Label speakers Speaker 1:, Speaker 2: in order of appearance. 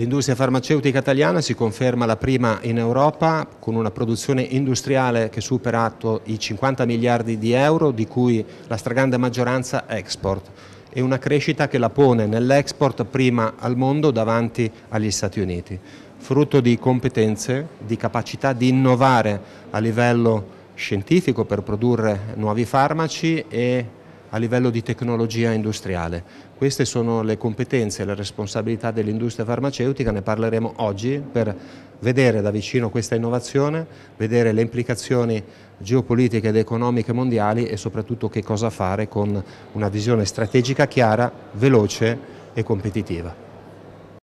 Speaker 1: L'industria farmaceutica italiana si conferma la prima in Europa con una produzione industriale che supera i 50 miliardi di euro, di cui la stragrande maggioranza export e una crescita che la pone nell'export prima al mondo davanti agli Stati Uniti, frutto di competenze, di capacità di innovare a livello scientifico per produrre nuovi farmaci e a livello di tecnologia industriale. Queste sono le competenze e le responsabilità dell'industria farmaceutica, ne parleremo oggi per vedere da vicino questa innovazione, vedere le implicazioni geopolitiche ed economiche mondiali e soprattutto che cosa fare con una visione strategica chiara, veloce e competitiva.